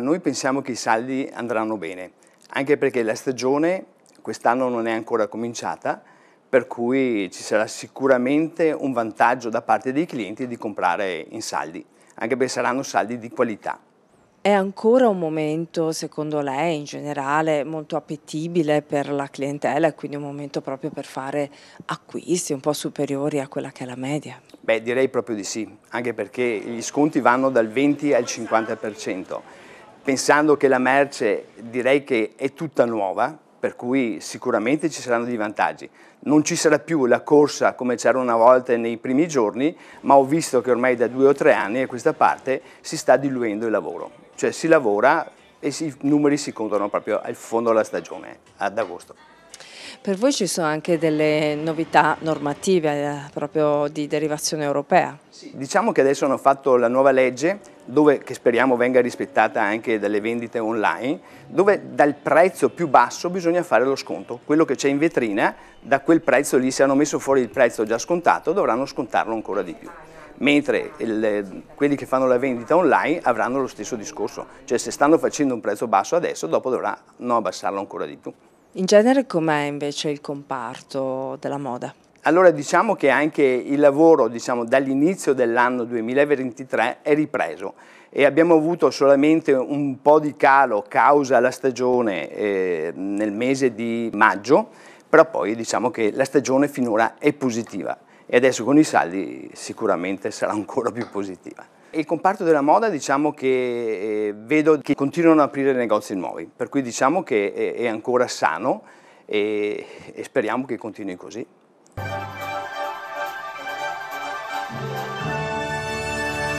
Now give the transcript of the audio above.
Noi pensiamo che i saldi andranno bene, anche perché la stagione quest'anno non è ancora cominciata, per cui ci sarà sicuramente un vantaggio da parte dei clienti di comprare in saldi, anche perché saranno saldi di qualità. È ancora un momento, secondo lei, in generale molto appetibile per la clientela e quindi un momento proprio per fare acquisti un po' superiori a quella che è la media? Beh, direi proprio di sì, anche perché gli sconti vanno dal 20 al 50% pensando che la merce direi che è tutta nuova, per cui sicuramente ci saranno dei vantaggi. Non ci sarà più la corsa come c'era una volta nei primi giorni, ma ho visto che ormai da due o tre anni a questa parte si sta diluendo il lavoro, cioè si lavora e i numeri si contano proprio al fondo della stagione, ad agosto. Per voi ci sono anche delle novità normative eh, proprio di derivazione europea? Sì, diciamo che adesso hanno fatto la nuova legge dove, che speriamo venga rispettata anche dalle vendite online, dove dal prezzo più basso bisogna fare lo sconto. Quello che c'è in vetrina, da quel prezzo lì, se hanno messo fuori il prezzo già scontato, dovranno scontarlo ancora di più mentre il, quelli che fanno la vendita online avranno lo stesso discorso, cioè se stanno facendo un prezzo basso adesso, dopo dovranno abbassarlo ancora di più. In genere com'è invece il comparto della moda? Allora diciamo che anche il lavoro diciamo, dall'inizio dell'anno 2023 è ripreso e abbiamo avuto solamente un po' di calo causa la stagione eh, nel mese di maggio, però poi diciamo che la stagione finora è positiva e adesso con i saldi sicuramente sarà ancora più positiva. Il comparto della moda diciamo che eh, vedo che continuano ad aprire negozi nuovi, per cui diciamo che è, è ancora sano e, e speriamo che continui così.